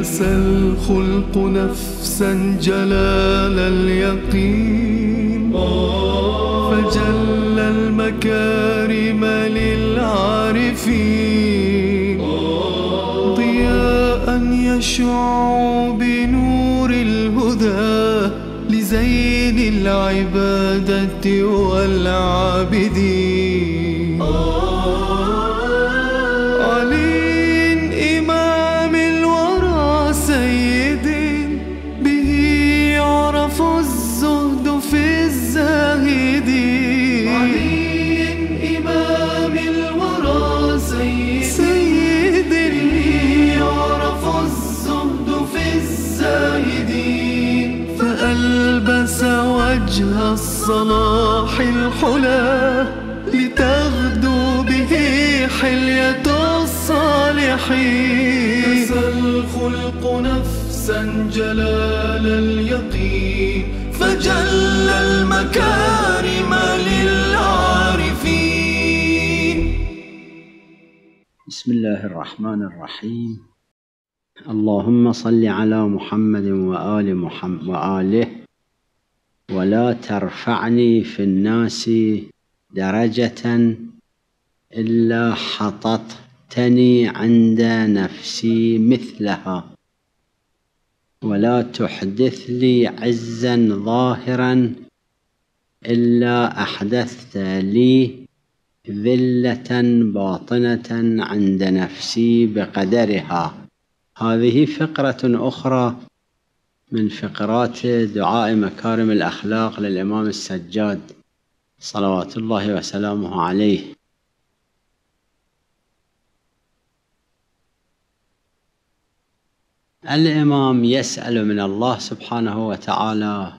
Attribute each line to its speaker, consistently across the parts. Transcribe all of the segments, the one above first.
Speaker 1: يأس الخلق نفسا جلال اليقين فجل المكارم للعارفين ضياء يشع بنور الهدى لزين العبادة والعابدين حلا لتغدو به حلية الصالحين نسى الخلق نفسا جلال اليقين فجل المكارم للعارفين
Speaker 2: بسم الله الرحمن الرحيم اللهم صل على محمد وآل محمد وآله ولا ترفعني في الناس درجة إلا حططتني عند نفسي مثلها ولا تحدث لي عزا ظاهرا إلا أحدثت لي ذلة باطنة عند نفسي بقدرها هذه فقرة أخرى من فقرات دعاء مكارم الأخلاق للإمام السجاد صلوات الله وسلامه عليه الإمام يسأل من الله سبحانه وتعالى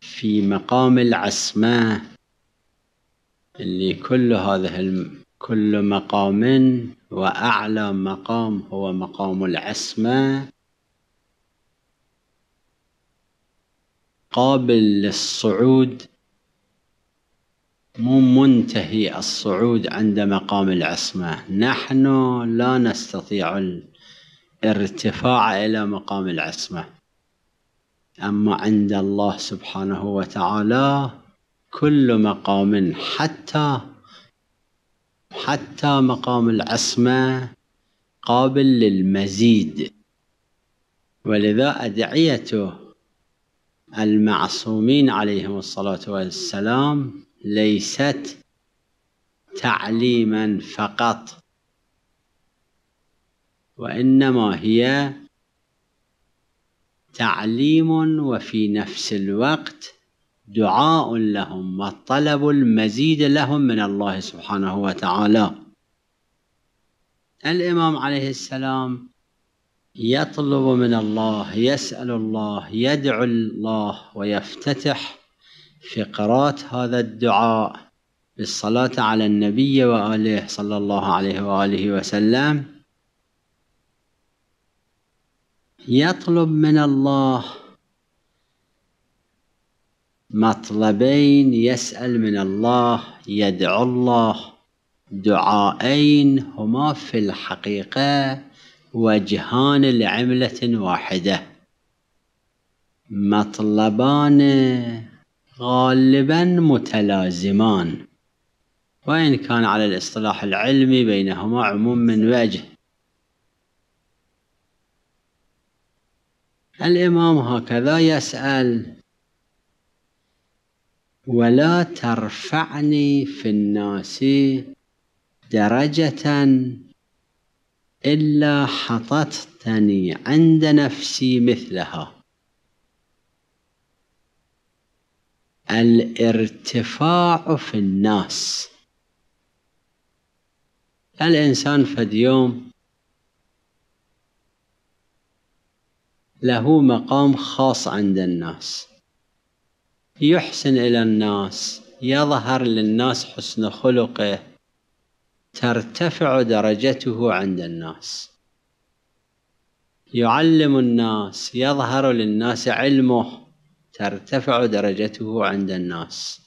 Speaker 2: في مقام العصمة اللي كل هذه كل مقام وأعلى مقام هو مقام العصمة قابل للصعود مو منتهي الصعود عند مقام العصمة نحن لا نستطيع الارتفاع إلى مقام العصمة أما عند الله سبحانه وتعالى كل مقام حتى حتى مقام العصمة قابل للمزيد ولذا أدعيته المعصومين عليهم الصلاة والسلام ليست تعليما فقط وإنما هي تعليم وفي نفس الوقت دعاء لهم وطلب المزيد لهم من الله سبحانه وتعالى الإمام عليه السلام يطلب من الله يسأل الله يدعو الله ويفتتح فقرات هذا الدعاء بالصلاة على النبي وآله صلى الله عليه وآله وسلم يطلب من الله مطلبين يسأل من الله يدعو الله دعائين هما في الحقيقة وجهان لعملة واحدة مطلبان غالبا متلازمان وإن كان على الاصطلاح العلمي بينهما عموم من وجه الإمام هكذا يسأل ولا ترفعني في الناس درجة إلا حطتني عند نفسي مثلها الارتفاع في الناس الإنسان فد يوم له مقام خاص عند الناس يحسن إلى الناس يظهر للناس حسن خلقه ترتفع درجته عند الناس يعلم الناس يظهر للناس علمه ترتفع درجته عند الناس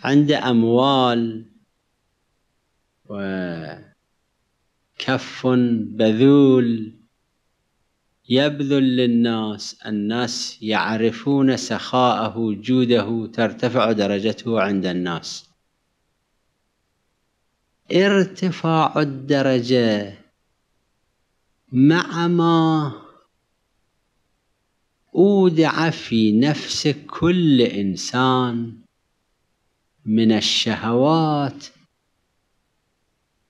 Speaker 2: عند أموال وكف بذول يبذل للناس الناس يعرفون سخاءه جوده ترتفع درجته عند الناس ارتفاع الدرجة مع ما أودع في نفس كل إنسان من الشهوات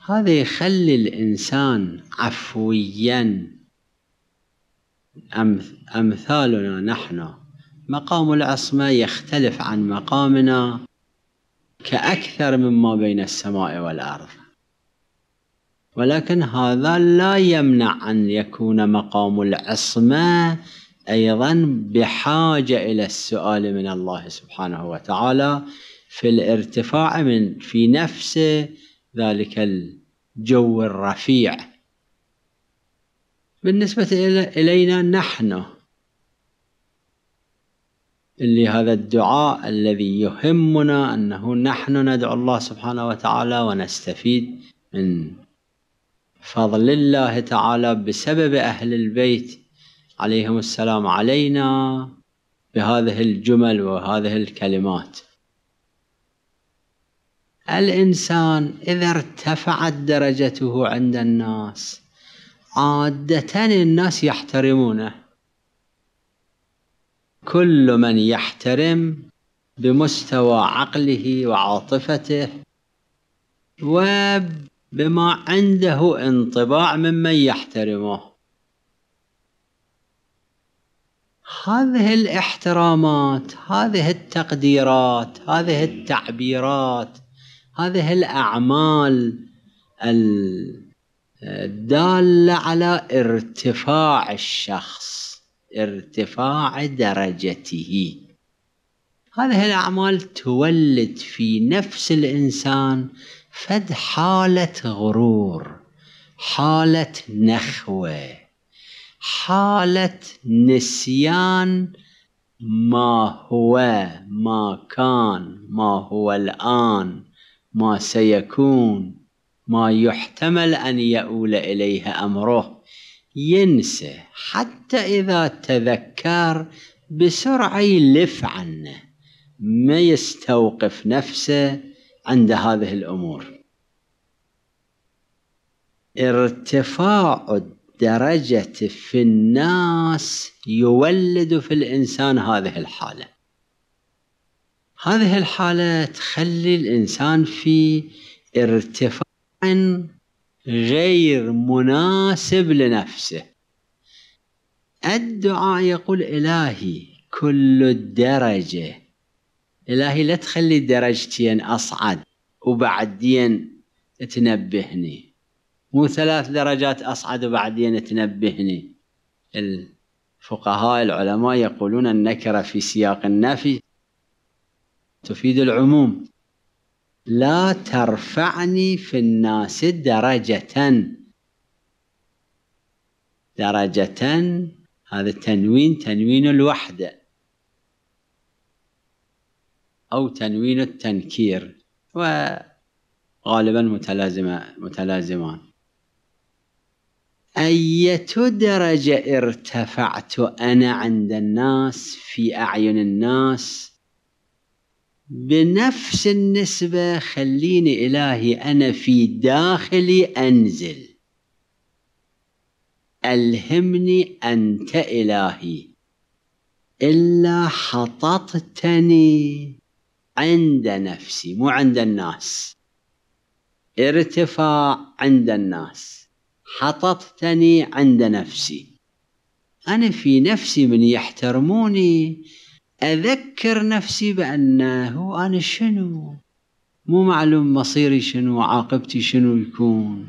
Speaker 2: هذا يخلي الإنسان عفويا أمثالنا نحن مقام العصمة يختلف عن مقامنا كأكثر مما بين السماء والأرض ولكن هذا لا يمنع أن يكون مقام العصمة أيضا بحاجة إلى السؤال من الله سبحانه وتعالى في الارتفاع من في نفس ذلك الجو الرفيع بالنسبة إلينا نحن لهذا الدعاء الذي يهمنا أنه نحن ندعو الله سبحانه وتعالى ونستفيد من فضل الله تعالى بسبب أهل البيت عليهم السلام علينا بهذه الجمل وهذه الكلمات الإنسان إذا ارتفعت درجته عند الناس عادة الناس يحترمونه كل من يحترم بمستوى عقله وعاطفته وبما عنده انطباع ممن يحترمه هذه الاحترامات هذه التقديرات هذه التعبيرات هذه الاعمال الداله على ارتفاع الشخص ارتفاع درجته هذه الأعمال تولد في نفس الإنسان فد حالة غرور حالة نخوة حالة نسيان ما هو ما كان ما هو الآن ما سيكون ما يحتمل أن يؤول إليه أمره ينسى حتى إذا تذكر بسرعة يلف عنه ما يستوقف نفسه عند هذه الأمور ارتفاع الدرجة في الناس يولد في الإنسان هذه الحالة هذه الحالة تخلي الإنسان في ارتفاع غير مناسب لنفسه الدعاء يقول إلهي كل الدرجة إلهي لا تخلي درجتين أصعد وبعدين تنبهني مو ثلاث درجات أصعد وبعدين تنبهني الفقهاء العلماء يقولون النكرة في سياق النفي تفيد العموم لا ترفعني في الناس درجة درجة هذا التنوين تنوين الوحدة أو تنوين التنكير وغالبا متلازمة متلازمان أية درجة ارتفعت أنا عند الناس في أعين الناس بنفس النسبة خليني إلهي أنا في داخلي أنزل ألهمني أنت إلهي إلا حططتني عند نفسي مو عند الناس ارتفاع عند الناس حططتني عند نفسي أنا في نفسي من يحترموني أذكر نفسي بأنه أنا شنو مو معلوم مصيري شنو عاقبتي شنو يكون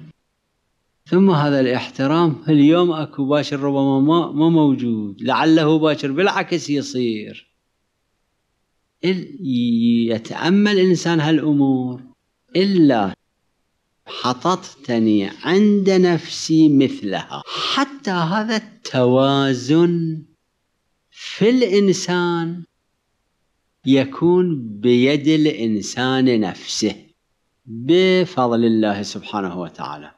Speaker 2: ثم هذا الاحترام اليوم اكو باشر ربما ما, موجود لعله باشر بالعكس يصير يتأمل الإنسان هالأمور إلا حطتني عند نفسي مثلها حتى هذا التوازن في الإنسان يكون بيد الإنسان نفسه بفضل الله سبحانه وتعالى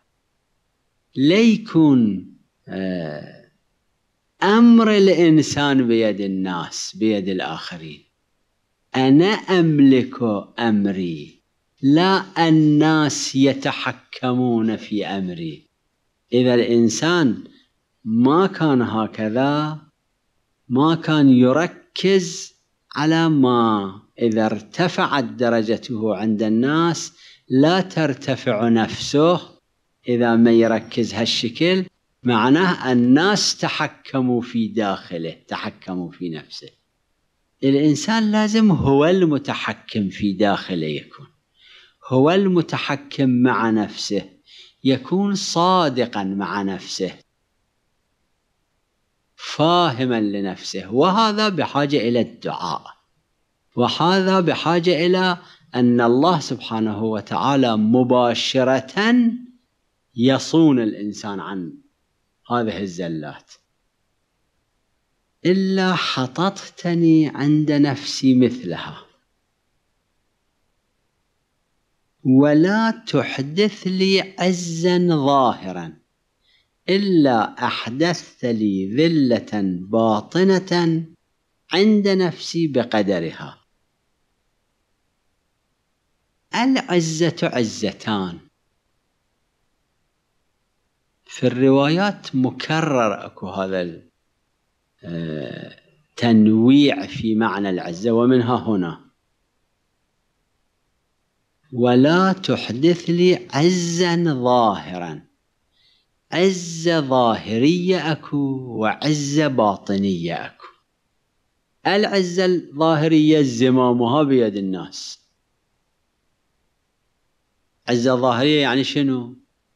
Speaker 2: ليكون آه، أمر الإنسان بيد الناس بيد الآخرين أنا أملك أمري لا الناس يتحكمون في أمري إذا الإنسان ما كان هكذا ما كان يركز على ما إذا ارتفعت درجته عند الناس لا ترتفع نفسه إذا ما يركز هالشكل معناه الناس تحكموا في داخله تحكموا في نفسه الإنسان لازم هو المتحكم في داخله يكون هو المتحكم مع نفسه يكون صادقا مع نفسه فاهما لنفسه وهذا بحاجة إلى الدعاء وهذا بحاجة إلى أن الله سبحانه وتعالى مباشرة يصون الإنسان عن هذه الزلات إلا حططتني عند نفسي مثلها ولا تحدث لي عزا ظاهرا إلا أحدثت لي ذلة باطنة عند نفسي بقدرها العزة عزتان في الروايات مكرر اكو هذا التنويع آه، في معنى العزة ومنها هنا ولا تحدث لي عزا ظاهرا عزة ظاهرية أكو وعزة باطنية أكو العزة الظاهرية زمامها بيد الناس عزة ظاهرية يعني شنو؟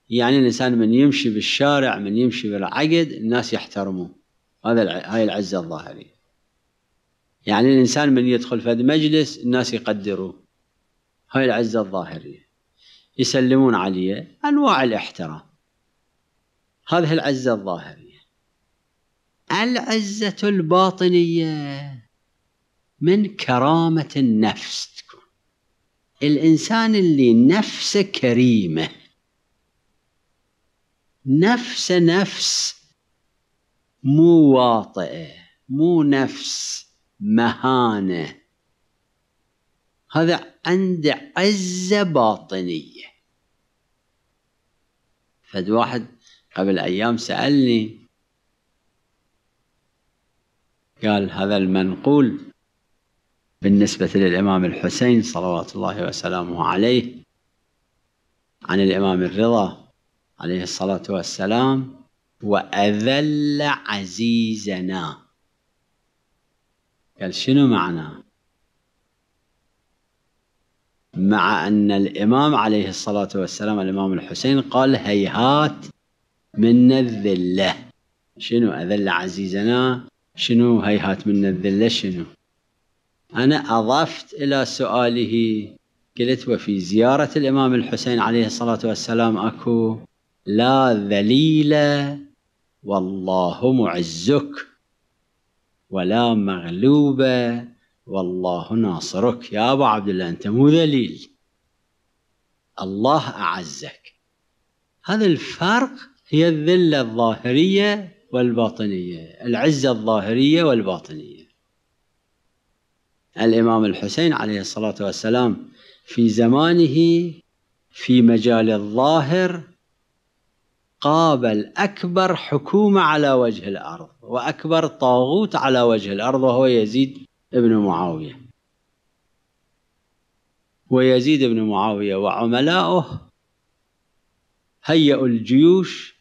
Speaker 2: يعني الإنسان من يمشي بالشارع من يمشي بالعقد الناس يحترموه هذا هاي العزة الظاهرية يعني الإنسان من يدخل فد مجلس الناس يقدروه هاي العزة الظاهرية يسلمون عليه أنواع الاحترام هذه العزة الظاهرية العزة الباطنية من كرامة النفس تكون الإنسان اللي نفسه كريمة نفس نفس مو واطئة مو نفس مهانة هذا عنده عزة باطنية فد واحد قبل أيام سألني قال هذا المنقول بالنسبة للإمام الحسين صلوات الله وسلامه عليه عن الإمام الرضا عليه الصلاة والسلام وأذل عزيزنا قال شنو معناه مع أن الإمام عليه الصلاة والسلام الإمام الحسين قال هيهات من الذلة شنو أذل عزيزنا شنو هيهات من الذلة شنو أنا أضفت إلى سؤاله قلت وفي زيارة الإمام الحسين عليه الصلاة والسلام أكو لا ذليل والله معزك ولا مغلوب والله ناصرك يا أبو عبد الله أنت مو ذليل الله أعزك هذا الفرق هي الذلة الظاهرية والباطنية العزة الظاهرية والباطنية الإمام الحسين عليه الصلاة والسلام في زمانه في مجال الظاهر قابل أكبر حكومة على وجه الأرض وأكبر طاغوت على وجه الأرض وهو يزيد ابن معاوية ويزيد بن معاوية وعملاؤه هيئوا الجيوش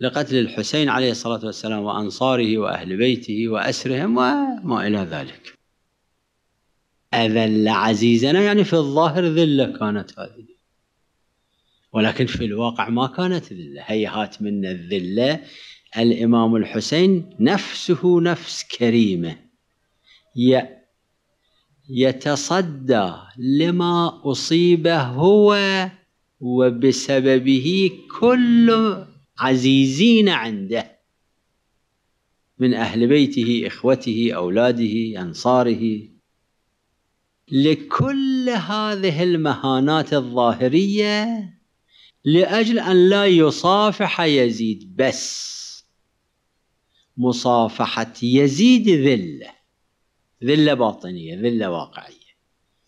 Speaker 2: لقتل الحسين عليه الصلاة والسلام وأنصاره وأهل بيته وأسرهم وما إلى ذلك أذل عزيزنا يعني في الظاهر ذلة كانت هذه ولكن في الواقع ما كانت ذلة هيهات منا الذلة الإمام الحسين نفسه نفس كريمة يتصدى لما أصيبه هو وبسببه كل عزيزين عنده من أهل بيته إخوته أولاده أنصاره لكل هذه المهانات الظاهرية لأجل أن لا يصافح يزيد بس مصافحة يزيد ذلة ذلة باطنية ذلة واقعية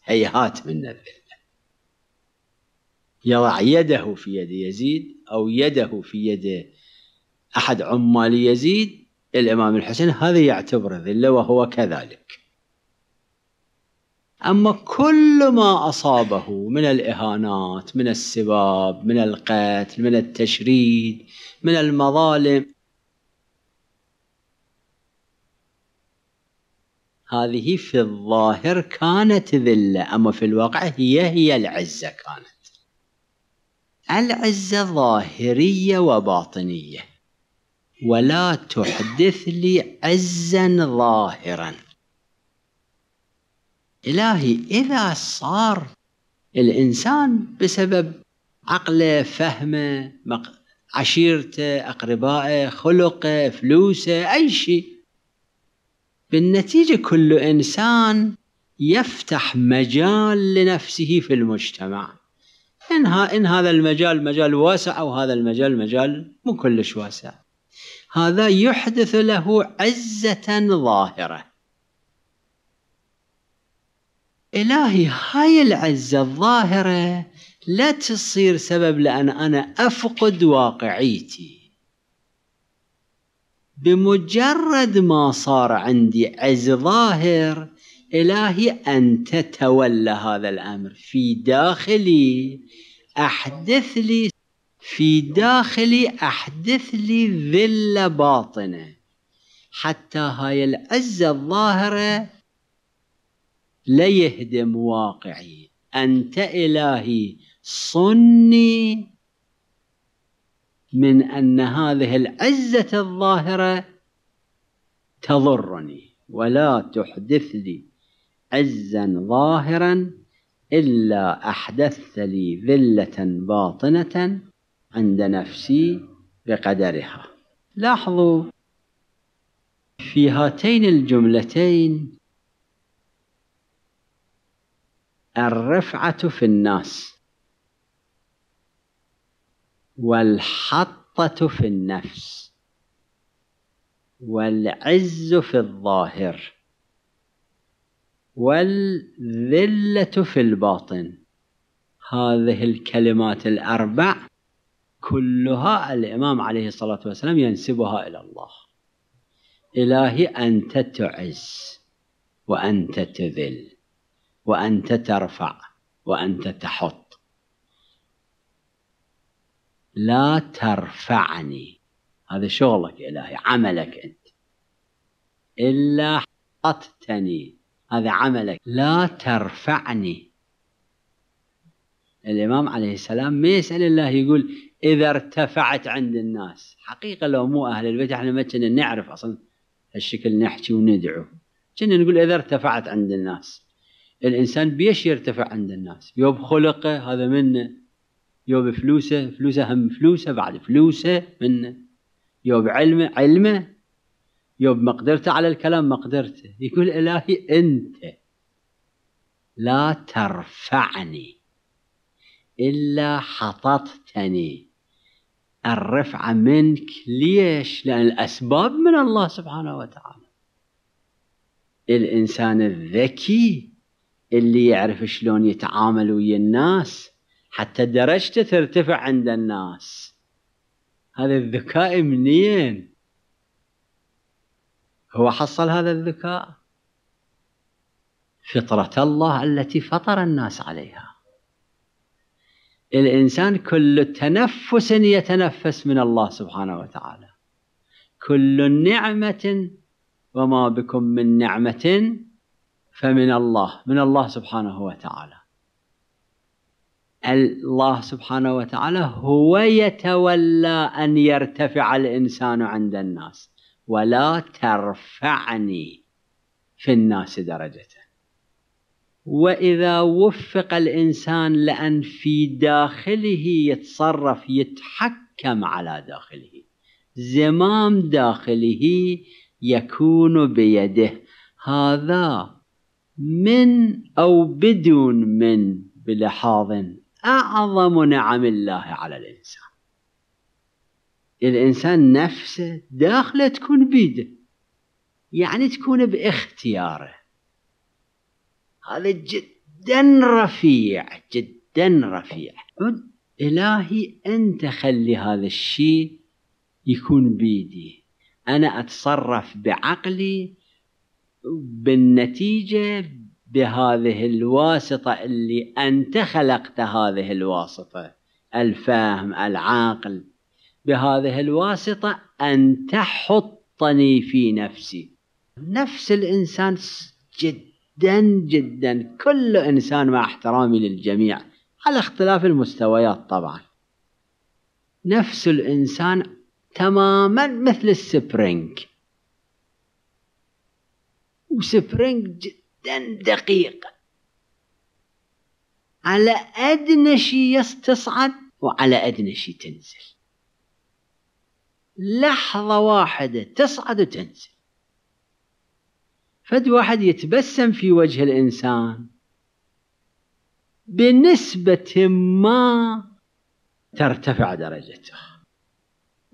Speaker 2: هيهات من الذلة يضع يده في يد يزيد أو يده في يد أحد عمال يزيد الإمام الحسين هذا يعتبر ذلة وهو كذلك أما كل ما أصابه من الإهانات من السباب من القتل من التشريد من المظالم هذه في الظاهر كانت ذلة أما في الواقع هي هي العزة كانت العزة ظاهرية وباطنية ولا تحدث لي عزا ظاهرا إلهي إذا صار الإنسان بسبب عقله فهمه عشيرته أقربائه خلقه فلوسه أي شيء بالنتيجة كل إنسان يفتح مجال لنفسه في المجتمع إن, ها إن هذا المجال مجال واسع أو هذا المجال مجال مو كلش واسع هذا يحدث له عزة ظاهرة إلهي هاي العزة الظاهرة لا تصير سبب لأن أنا أفقد واقعيتي بمجرد ما صار عندي عز ظاهر إلهي أن تتولى هذا الأمر في داخلي أحدث لي في داخلي أحدث لي ذلة باطنة حتى هاي العزة الظاهرة لا يهدم واقعي أنت إلهي صني من أن هذه العزة الظاهرة تضرني ولا تحدث لي عزا ظاهرا إلا أحدثت لي ذلة باطنة عند نفسي بقدرها لاحظوا في هاتين الجملتين الرفعة في الناس والحطة في النفس والعز في الظاهر والذلة في الباطن هذه الكلمات الأربع كلها الإمام عليه الصلاة والسلام ينسبها إلى الله إلهي أنت تعز وأنت تذل وأنت ترفع وأنت تحط لا ترفعني هذا شغلك إلهي عملك أنت إلا حطتني هذا عملك لا ترفعني الإمام عليه السلام ما يسأل الله يقول إذا ارتفعت عند الناس حقيقة لو مو أهل البيت احنا ما كنا نعرف أصلا هالشكل نحكي وندعو كنا نقول إذا ارتفعت عند الناس الإنسان بيش يرتفع عند الناس يوب خلقه هذا منه يوب فلوسه فلوسه هم فلوسه بعد فلوسه منه يوب علمه علمه يوم مقدرته على الكلام مقدرته يقول إلهي أنت لا ترفعني إلا حططتني الرفعة منك ليش لأن الأسباب من الله سبحانه وتعالى الإنسان الذكي اللي يعرف شلون يتعامل ويا الناس حتى درجته ترتفع عند الناس هذا الذكاء منين هو حصل هذا الذكاء فطرة الله التي فطر الناس عليها الإنسان كل تنفس يتنفس من الله سبحانه وتعالى كل نعمة وما بكم من نعمة فمن الله من الله سبحانه وتعالى الله سبحانه وتعالى هو يتولى أن يرتفع الإنسان عند الناس ولا ترفعني في الناس درجة وإذا وفق الإنسان لأن في داخله يتصرف يتحكم على داخله زمام داخله يكون بيده هذا من أو بدون من بلحاظ أعظم نعم الله على الإنسان الإنسان نفسه داخله تكون بيده يعني تكون باختياره هذا جدا رفيع جدا رفيع إلهي أنت خلي هذا الشيء يكون بيدي أنا أتصرف بعقلي بالنتيجة بهذه الواسطة اللي أنت خلقت هذه الواسطة الفهم العقل بهذه الواسطة أن تحطني في نفسي نفس الإنسان جدا جدا كل إنسان مع احترامي للجميع على اختلاف المستويات طبعا نفس الإنسان تماما مثل السبرينج وسبرينج جدا
Speaker 1: دقيق
Speaker 2: على أدنى شيء تصعد وعلى أدنى شيء تنزل لحظة واحدة تصعد وتنزل فد واحد يتبسم في وجه الإنسان بنسبة ما ترتفع درجته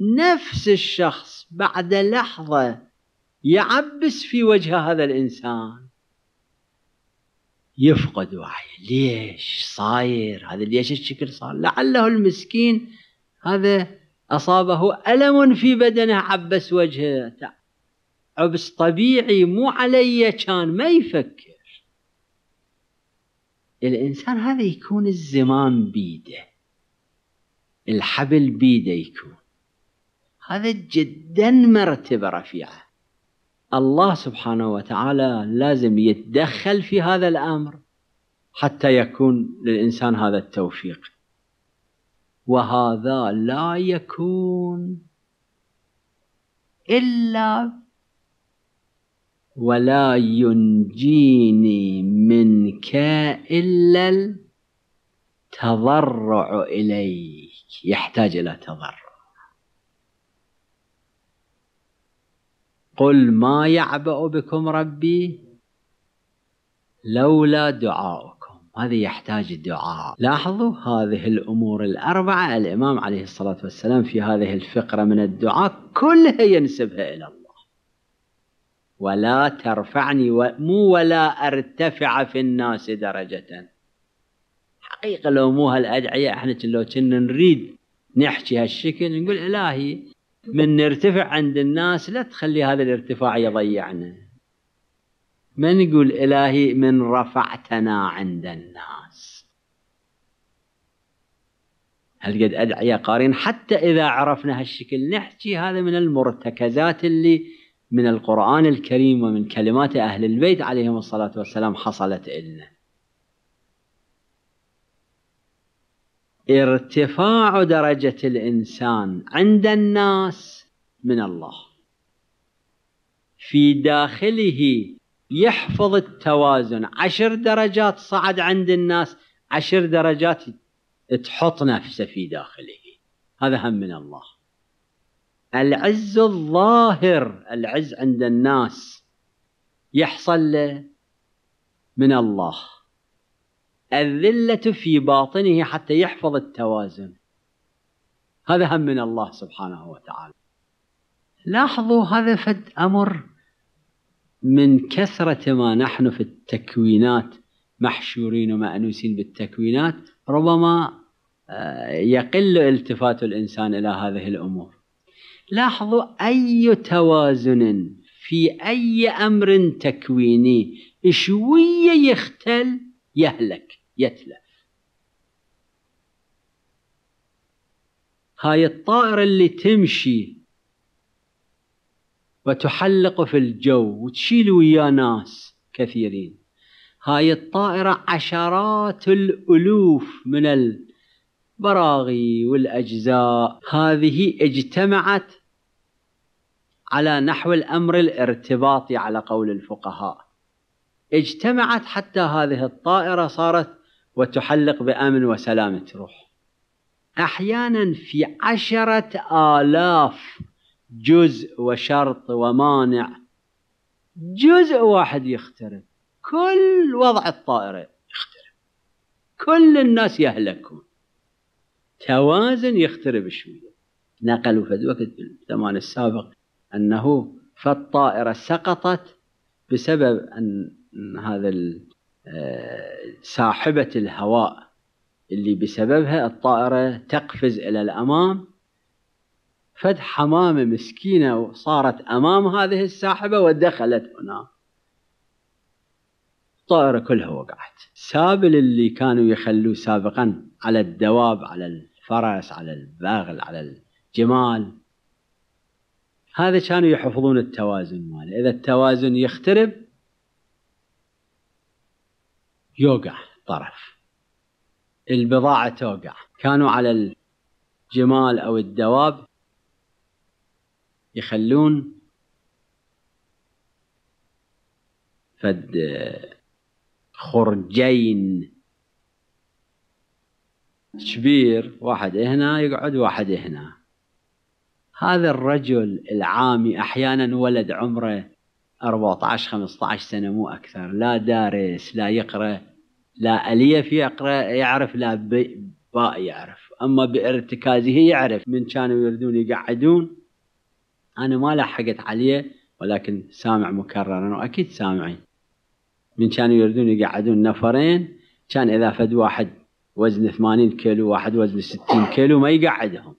Speaker 2: نفس الشخص بعد لحظة يعبس في وجه هذا الإنسان يفقد وعيه ليش صاير هذا ليش الشكل صار لعله المسكين هذا أصابه ألم في بدنه عبس وجهه عبس طبيعي مو علي كان ما يفكر الإنسان هذا يكون الزمان بيده الحبل بيده يكون هذا جدا مرتبة رفيعة الله سبحانه وتعالى لازم يتدخل في هذا الأمر حتى يكون للإنسان هذا التوفيق وهذا لا يكون
Speaker 1: إلا
Speaker 2: ولا ينجيني منك إلا التضرع إليك يحتاج إلى تضرع قل ما يعبأ بكم ربي لولا دعاؤك هذا يحتاج الدعاء لاحظوا هذه الأمور الأربعة الإمام عليه الصلاة والسلام في هذه الفقرة من الدعاء كلها ينسبها إلى الله ولا ترفعني مو ولا أرتفع في الناس درجة حقيقة لو مو هالأدعية احنا لو كنا نريد نحكي هالشكل نقول إلهي من نرتفع عند الناس لا تخلي هذا الارتفاع يضيعنا ما نقول إلهي من رفعتنا عند الناس هل قد يا قارين حتى إذا عرفنا هالشكل نحكي هذا من المرتكزات اللي من القرآن الكريم ومن كلمات أهل البيت عليهم الصلاة والسلام حصلت إلنا ارتفاع درجة الإنسان عند الناس من الله في داخله يحفظ التوازن عشر درجات صعد عند الناس عشر درجات تحط نفسه في داخله هذا هم من الله العز الظاهر العز عند الناس يحصل له من الله الذلة في باطنه حتى يحفظ التوازن هذا هم من الله سبحانه وتعالى لاحظوا هذا فد أمر من كثرة ما نحن في التكوينات محشورين ومأنوسين بالتكوينات ربما آه، يقل التفات الإنسان إلى هذه الأمور لاحظوا أي توازن في أي أمر تكويني شوية يختل يهلك يتلف هاي الطائرة اللي تمشي وتحلق في الجو وتشيل وياه ناس كثيرين هاي الطائرة عشرات الألوف من البراغي والأجزاء هذه اجتمعت على نحو الأمر الارتباطي على قول الفقهاء اجتمعت حتى هذه الطائرة صارت وتحلق بأمن وسلامة روح أحيانا في عشرة آلاف جزء وشرط ومانع جزء واحد يخترب كل وضع الطائرة يخترب كل الناس يهلكون توازن يخترب شوية نقلوا في الوقت الزمان السابق أنه فالطائرة سقطت بسبب أن هذا آه، ساحبة الهواء اللي بسببها الطائرة تقفز إلى الأمام فد حمامة مسكينة صارت أمام هذه الساحبة ودخلت هنا الطائرة كلها وقعت سابل اللي كانوا يخلوه سابقا على الدواب على الفرس على الباغل على الجمال هذا كانوا يحفظون التوازن ماله إذا التوازن يخترب يوقع طرف البضاعة توقع كانوا على الجمال أو الدواب يخلون فد خرجين شبير واحد هنا يقعد واحد هنا هذا الرجل العامي احيانا ولد عمره 14 15 سنه مو اكثر لا دارس لا يقرا لا اليف يقرا يعرف لا باء يعرف اما بارتكازه يعرف من كانوا يريدون يقعدون أنا ما لحقت عليه ولكن سامع مكررا وأكيد سامعين من كانوا يردون يقعدون نفرين كان إذا فد واحد وزن 80 كيلو واحد وزن 60 كيلو ما يقعدهم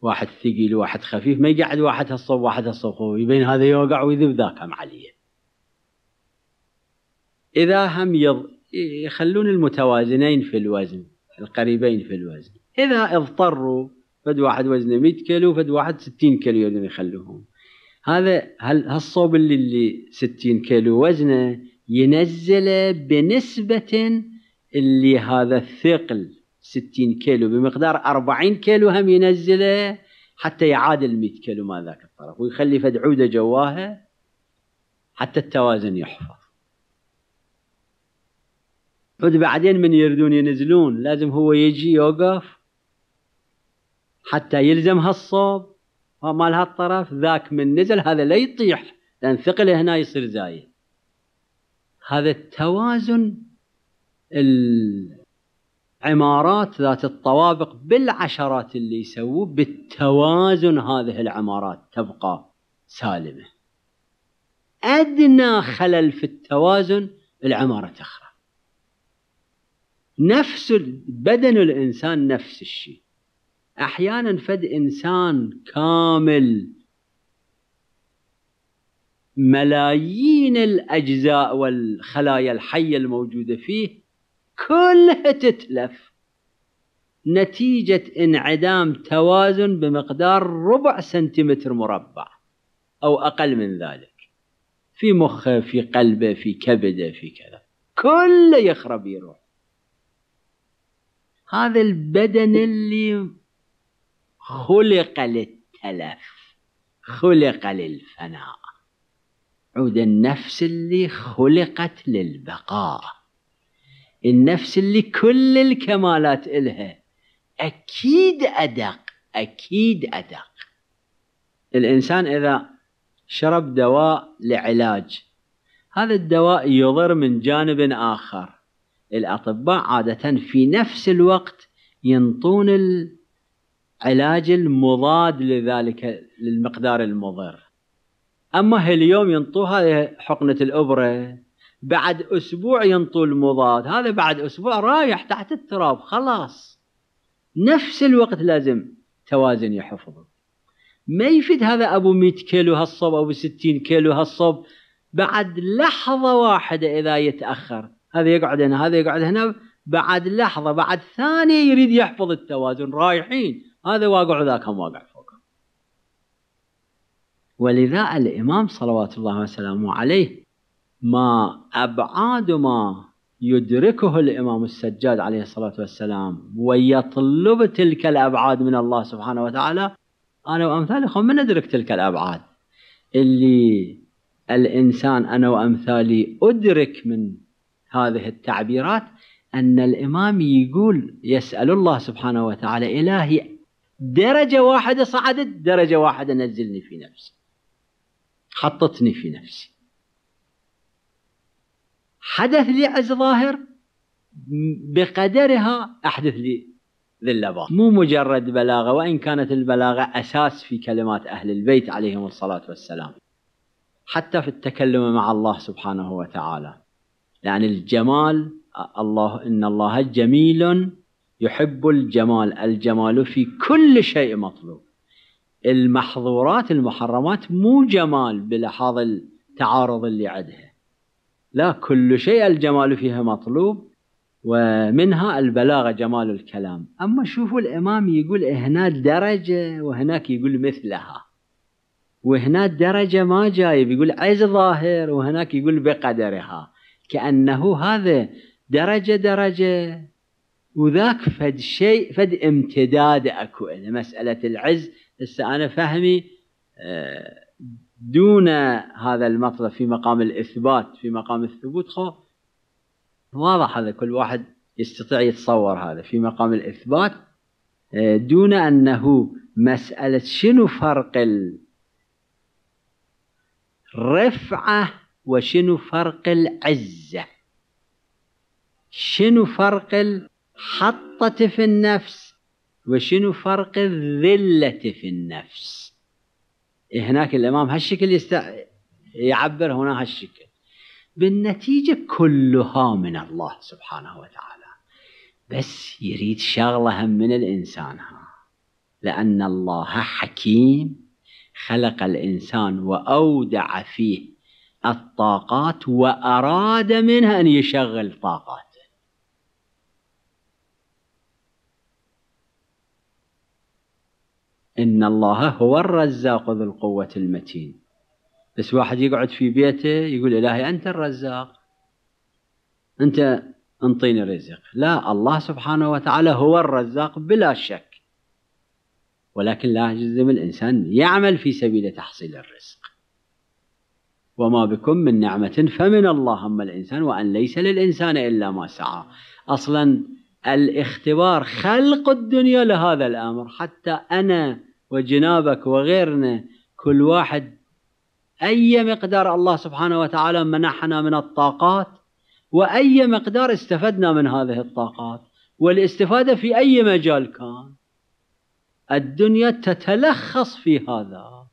Speaker 2: واحد ثقيل وواحد خفيف ما يقعد واحد هالصوب واحد هالصوب يبين هذا يوقع ويذب ذاك هم عليه إذا هم يض... يخلون المتوازنين في الوزن القريبين في الوزن إذا اضطروا فد واحد وزنه 100 كيلو فد واحد 60 كيلو يريدون يخلوهم هذا هل هالصوب اللي اللي 60 كيلو وزنه ينزله بنسبة اللي هذا الثقل 60 كيلو بمقدار 40 كيلو هم ينزله حتى يعادل 100 كيلو ما ذاك الطرف ويخلي فد عوده جواها حتى التوازن يحفظ فد بعدين من يردون ينزلون لازم هو يجي يوقف حتى يلزم هالصوب مال هالطرف ذاك من نزل هذا لا يطيح لأن ثقله هنا يصير زايد هذا التوازن العمارات ذات الطوابق بالعشرات اللي يسووه بالتوازن هذه العمارات تبقى سالمة أدنى خلل في التوازن العمارة تخرب نفس بدن الإنسان نفس الشيء احيانا فد انسان كامل ملايين الاجزاء والخلايا الحيه الموجوده فيه كلها تتلف نتيجه انعدام توازن بمقدار ربع سنتيمتر مربع او اقل من ذلك في مخه في قلبه في كبده في كذا كله يخرب يروح هذا البدن اللي خلق للتلف خلق للفناء عود النفس اللي خلقت للبقاء النفس اللي كل الكمالات إلها أكيد أدق أكيد أدق الإنسان إذا شرب دواء لعلاج هذا الدواء يضر من جانب آخر الأطباء عادة في نفس الوقت ينطون علاج المضاد لذلك للمقدار المضر أما اليوم ينطوها حقنة الأبرة بعد أسبوع ينطو المضاد هذا بعد أسبوع رايح تحت التراب خلاص نفس الوقت لازم توازن يحفظه ما يفيد هذا أبو 100 كيلو هالصب أبو 60 كيلو هالصب بعد لحظة واحدة إذا يتأخر هذا يقعد هنا هذا يقعد هنا بعد لحظة بعد ثانية يريد يحفظ التوازن رايحين هذا واقع وذاك هم واقع فوق ولذا الإمام صلوات الله وسلامه عليه ما أبعاد ما يدركه الإمام السجاد عليه الصلاة والسلام ويطلب تلك الأبعاد من الله سبحانه وتعالى أنا وأمثالكم من أدرك تلك الأبعاد اللي الإنسان أنا وأمثالي أدرك من هذه التعبيرات أن الإمام يقول يسأل الله سبحانه وتعالى إلهي درجة واحدة صعدت درجة واحدة نزلني في نفسي حطتني في نفسي حدث لي عز ظاهر بقدرها أحدث لي ذلة مو مجرد بلاغة وإن كانت البلاغة أساس في كلمات أهل البيت عليهم الصلاة والسلام حتى في التكلم مع الله سبحانه وتعالى لأن الجمال الله إن الله جميل يحب الجمال الجمال في كل شيء مطلوب المحظورات المحرمات مو جمال بلحاظ التعارض اللي عندها لا كل شيء الجمال فيها مطلوب ومنها البلاغة جمال الكلام أما شوفوا الإمام يقول هنا درجة وهناك يقول مثلها وهنا درجة ما جايب يقول عز ظاهر وهناك يقول بقدرها كأنه هذا درجة درجة وذاك فد شيء فد امتداد اكو يعني مساله العز هسه انا فهمي آه، دون هذا المطلب في مقام الاثبات في مقام الثبوت خو واضح هذا كل واحد يستطيع يتصور هذا في مقام الاثبات آه، دون انه مساله شنو فرق الرفعه وشنو فرق العزه شنو فرق حطت في النفس وشنو فرق الذلة في النفس إيه، هناك الإمام هالشكل يست... يعبر هنا هالشكل بالنتيجة كلها من الله سبحانه وتعالى بس يريد شغلة هم من الإنسان ها لأن الله حكيم خلق الإنسان وأودع فيه الطاقات وأراد منها أن يشغل طاقات إن الله هو الرزاق ذو القوة المتين بس واحد يقعد في بيته يقول إلهي أنت الرزاق أنت انطيني رزق لا الله سبحانه وتعالى هو الرزاق بلا شك ولكن لا يجزم الإنسان يعمل في سبيل تحصيل الرزق وما بكم من نعمة فمن الله أما الإنسان وأن ليس للإنسان إلا ما سعى أصلا الاختبار خلق الدنيا لهذا الامر حتى انا وجنابك وغيرنا كل واحد اي مقدار الله سبحانه وتعالى منحنا من الطاقات واي مقدار استفدنا من هذه الطاقات والاستفاده في اي مجال كان الدنيا تتلخص في هذا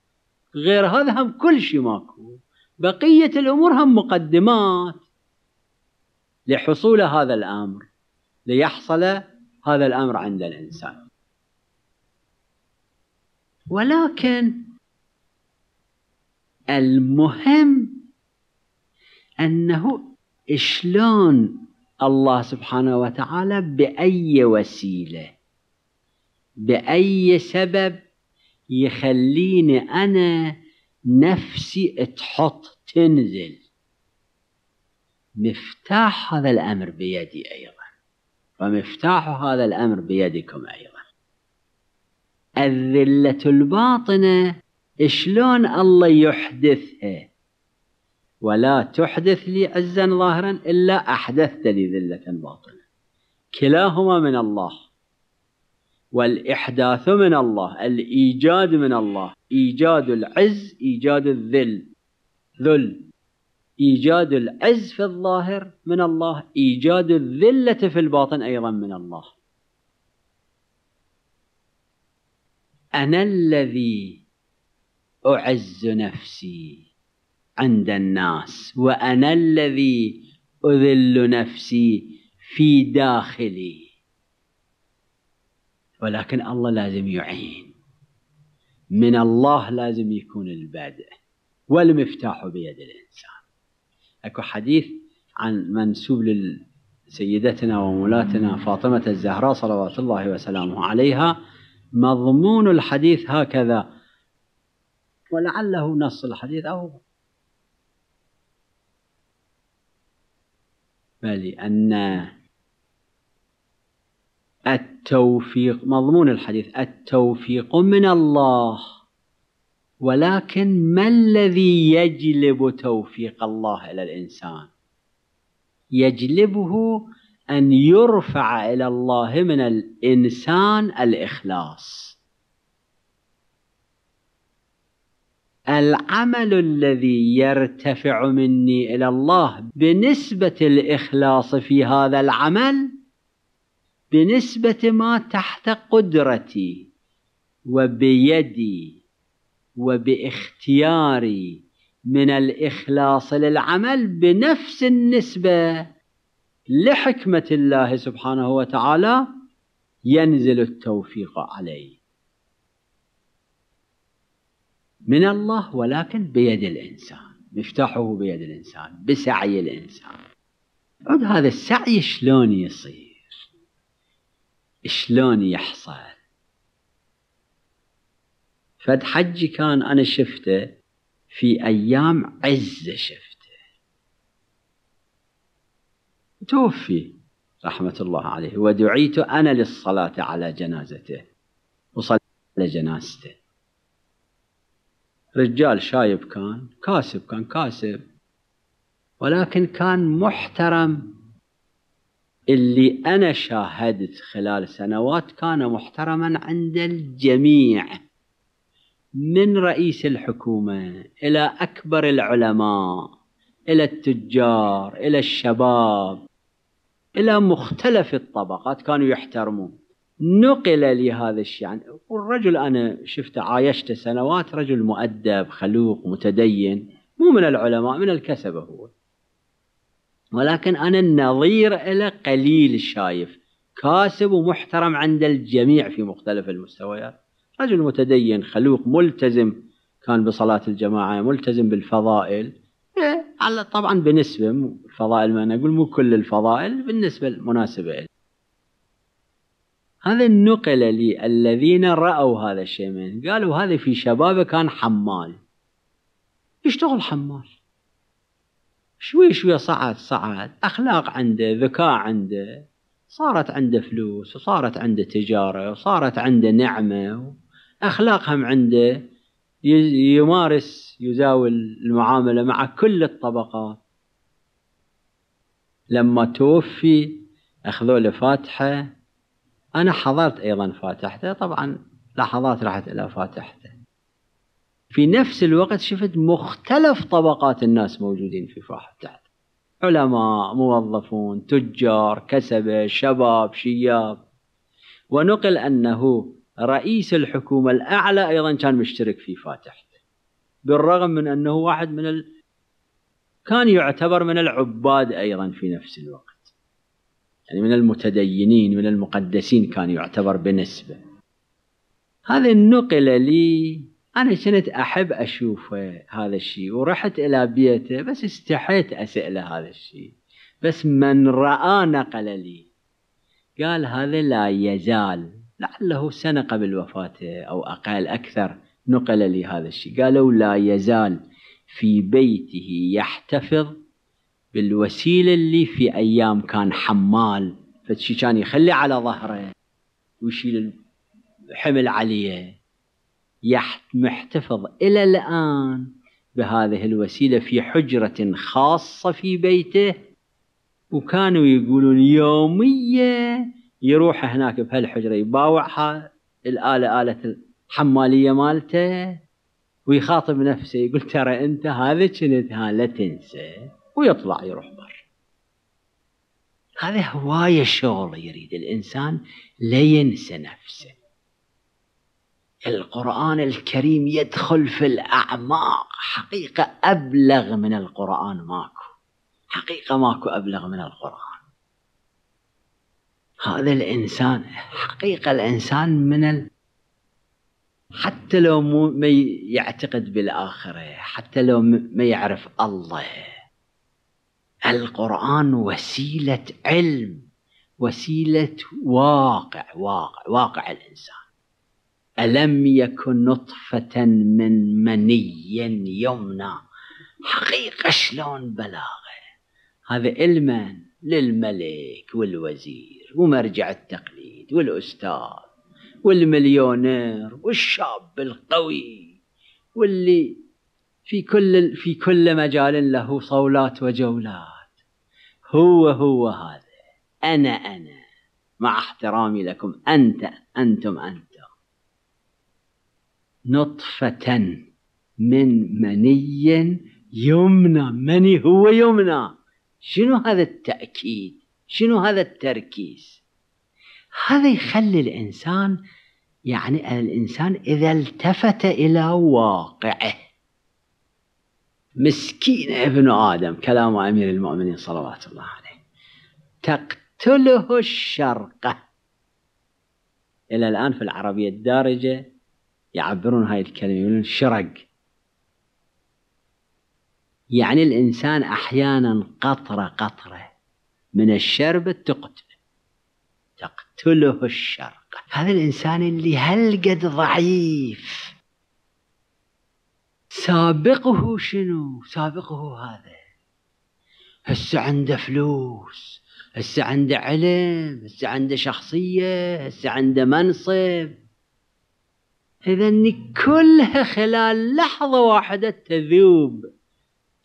Speaker 2: غير هذا هم كل شيء ماكو بقيه الامور هم مقدمات لحصول هذا الامر ليحصل هذا الأمر عند الإنسان ولكن المهم أنه شلون الله سبحانه وتعالى بأي وسيلة بأي سبب يخليني أنا نفسي تحط تنزل مفتاح هذا الأمر بيدي أيضا ومفتاح هذا الأمر بيدكم أيضا الذلة الباطنة شلون الله يحدثها ولا تحدث لي عزا ظاهرا إلا أحدثت لي ذلة باطنة كلاهما من الله والإحداث من الله الإيجاد من الله إيجاد العز إيجاد الذل ذل إيجاد العز في الظاهر من الله إيجاد الذلة في الباطن أيضا من الله أنا الذي أعز نفسي عند الناس وأنا الذي أذل نفسي في داخلي ولكن الله لازم يعين من الله لازم يكون البدء والمفتاح بيد الإنسان اكو حديث عن منسوب لسيدتنا ومولاتنا فاطمه الزهراء صلوات الله وسلامه عليها مضمون الحديث هكذا ولعله نص الحديث او بل أن التوفيق مضمون الحديث التوفيق من الله ولكن ما الذي يجلب توفيق الله الى الانسان يجلبه ان يرفع الى الله من الانسان الاخلاص العمل الذي يرتفع مني الى الله بنسبه الاخلاص في هذا العمل بنسبه ما تحت قدرتي وبيدي وباختياري من الإخلاص للعمل بنفس النسبة لحكمة الله سبحانه وتعالى ينزل التوفيق عليه من الله ولكن بيد الإنسان مفتاحه بيد الإنسان بسعي الإنسان عد هذا السعي شلون يصير شلون يحصل فد حجي كان أنا شفته في أيام عزة شفته توفي رحمة الله عليه ودعيت أنا للصلاة على جنازته وصلى على جنازته رجال شايب كان كاسب كان كاسب ولكن كان محترم اللي أنا شاهدت خلال سنوات كان محترما عند الجميع من رئيس الحكومة إلى أكبر العلماء إلى التجار إلى الشباب إلى مختلف الطبقات كانوا يحترمون نقل لهذا الشيء يعني والرجل أنا شفته عايشته سنوات رجل مؤدب خلوق متدين مو من العلماء من الكسبة هو ولكن أنا النظير إلى قليل شايف كاسب ومحترم عند الجميع في مختلف المستويات رجل متدين خلوق ملتزم كان بصلاة الجماعة ملتزم بالفضائل إيه، على طبعا بنسبة الفضائل ما نقول مو كل الفضائل بالنسبة المناسبة هذا نقل لي الذين رأوا هذا الشيء منه قالوا هذا في شبابه كان حمال يشتغل حمال شوي شوي صعد صعد أخلاق عنده ذكاء عنده صارت عنده فلوس وصارت عنده تجارة وصارت عنده نعمة أخلاقهم عنده يمارس يزاول المعاملة مع كل الطبقات لما توفي أخذوا له فاتحة أنا حضرت أيضا فاتحته طبعا لحظات راحت إلى فاتحته في نفس الوقت شفت مختلف طبقات الناس موجودين في فاتحته علماء موظفون تجار كسبة شباب شياب ونقل أنه رئيس الحكومة الأعلى أيضا كان مشترك في فاتح بالرغم من أنه واحد من ال... كان يعتبر من العباد أيضا في نفس الوقت يعني من المتدينين من المقدسين كان يعتبر بنسبة هذا نقل لي أنا كنت أحب أشوف هذا الشيء ورحت إلى بيته بس استحيت أسأله هذا الشيء بس من رأى نقل لي قال هذا لا يزال لعله سنة قبل وفاته أو أقل أكثر نقل لي هذا الشيء قالوا لا يزال في بيته يحتفظ بالوسيلة اللي في أيام كان حمال فشي كان يخلي على ظهره ويشيل الحمل عليه محتفظ إلى الآن بهذه الوسيلة في حجرة خاصة في بيته وكانوا يقولون يوميا يروح هناك بهالحجره يباوعها الاله اله الحماليه مالته ويخاطب نفسه يقول ترى انت هذا ها لا تنسى ويطلع يروح بر هذا هوايه شغل يريد الانسان لا ينسى نفسه القرآن الكريم يدخل في الأعماق حقيقة أبلغ من القرآن ماكو حقيقة ماكو أبلغ من القرآن هذا الإنسان حقيقة الإنسان من ال... حتى لو مو ما يعتقد بالآخرة حتى لو ما يعرف الله القرآن وسيلة علم وسيلة واقع واقع واقع الإنسان ألم يكن نطفة من مني يمنى حقيقة شلون بلاغة هذا علما للملك والوزير ومرجع التقليد والأستاذ والمليونير والشاب القوي واللي في كل في كل مجال له صولات وجولات هو هو هذا أنا أنا مع احترامي لكم أنت أنتم أنتم نطفة من مني يمنى مني هو يمنى شنو هذا التأكيد شنو هذا التركيز هذا يخلي الإنسان يعني الإنسان إذا التفت إلى واقعه مسكين ابن آدم كلام أمير المؤمنين صلوات الله عليه تقتله الشرقة إلى الآن في العربية الدارجة يعبرون هاي الكلمة يقولون شرق يعني الإنسان أحيانا قطرة قطرة من الشرب تقتل تقتله الشرق هذا الإنسان اللي هالقد ضعيف سابقه شنو سابقه هذا هسه عنده فلوس هسه عنده علم هسه عنده شخصية هسه عنده منصب إذا كلها خلال لحظة واحدة تذوب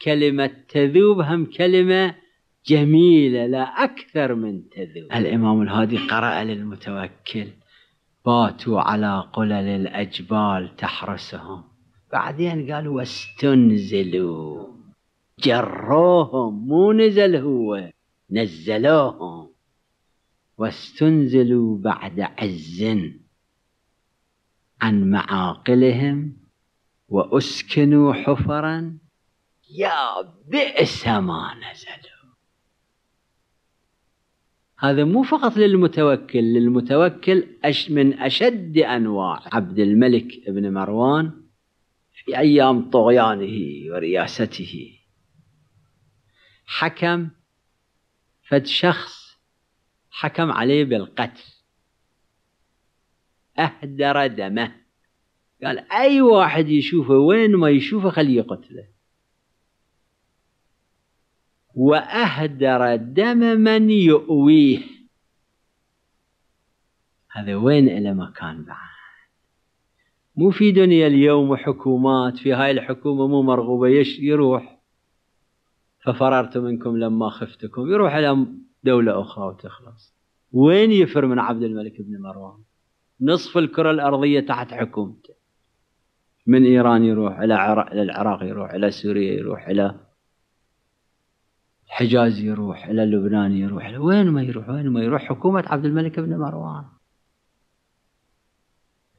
Speaker 2: كلمة تذوب هم كلمة جميلة لا أكثر من تذوب الإمام الهادي قرأ للمتوكل باتوا على قلل الأجبال تحرسهم بعدين قالوا واستنزلوا جروهم مو نزل هو نزلوهم واستنزلوا بعد عز عن معاقلهم وأسكنوا حفرا يا بئس ما نزلوا هذا مو فقط للمتوكل للمتوكل أش من أشد أنواع عبد الملك بن مروان في أيام طغيانه ورياسته حكم فد شخص حكم عليه بالقتل أهدر دمه قال أي واحد يشوفه وين ما يشوفه خليه يقتله وأهدر دم من يؤويه هذا وين إلى مكان بعد مو في دنيا اليوم حكومات في هاي الحكومة مو مرغوبة يش يروح ففررت منكم لما خفتكم يروح إلى دولة أخرى وتخلص وين يفر من عبد الملك بن مروان نصف الكرة الأرضية تحت حكومته من إيران يروح إلى العراق يروح إلى سوريا يروح إلى حجازي يروح إلى لبنان يروح وين ما يروح وين ما يروح حكومة عبد الملك بن مروان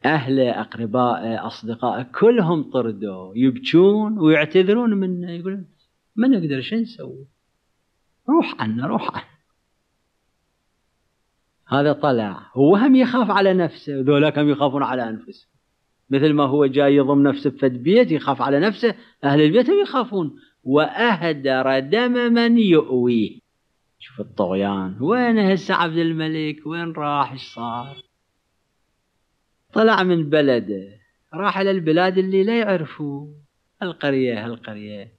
Speaker 2: أهله أقربائه أصدقائه كلهم طردوا يبكون ويعتذرون منه يقولون ما نقدر شو نسوي روح عنا روح عنا هذا طلع هو هم يخاف على نفسه وذولاك هم يخافون على أنفسهم مثل ما هو جاي يضم نفسه في بيت يخاف على نفسه أهل البيت هم يخافون وأهدر دم من يؤويه شوف الطغيان وين هسه عبد الملك وين راح ايش صار طلع من بلده راح إلى البلاد اللي لا يعرفوه القرية هالقرية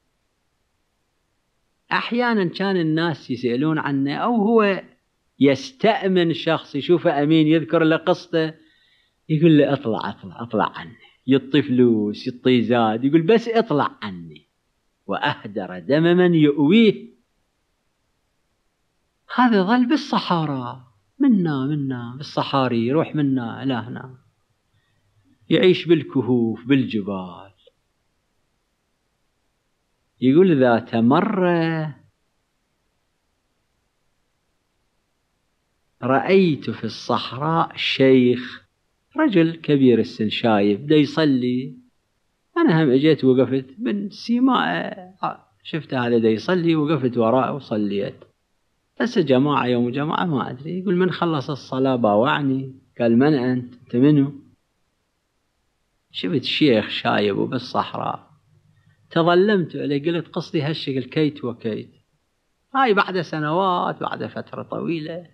Speaker 2: أحيانا كان الناس يسألون عنه أو هو يستأمن شخص يشوفه أمين يذكر له قصته يقول له اطلع اطلع اطلع عني يطي فلوس يطي زاد يقول بس اطلع عني وأهدر دم من يؤويه هذا ظل بالصحارى منا منا بالصحاري يروح منا إلى هنا يعيش بالكهوف بالجبال يقول ذات مرة رأيت في الصحراء شيخ رجل كبير السن شايب ده يصلي أنا هم أجيت وقفت من سيماء آه، هذا لدي يصلي وقفت وراءه وصليت بس جماعة يوم جماعة ما أدري يقول من خلص الصلاة باوعني قال من أنت أنت منو شفت شيخ شايب وبالصحراء تظلمت عليه قلت قصدي هالشكل كيت وكيت هاي بعد سنوات بعد فترة طويلة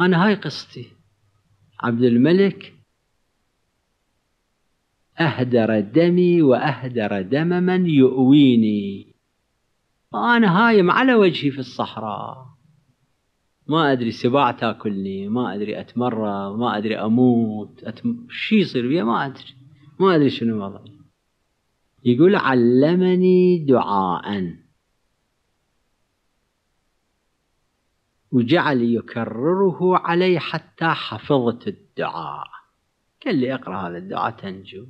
Speaker 2: أنا هاي قصتي عبد الملك أهدر دمي وأهدر دم من يؤويني أنا هايم على وجهي في الصحراء ما أدري سباع تاكلني ما أدري أتمرى ما أدري أموت أتم... شي يصير بي ما أدري ما أدري شنو وضعي يقول علمني دعاء وجعل يكرره علي حتى حفظت الدعاء قال لي اقرأ هذا الدعاء تنجو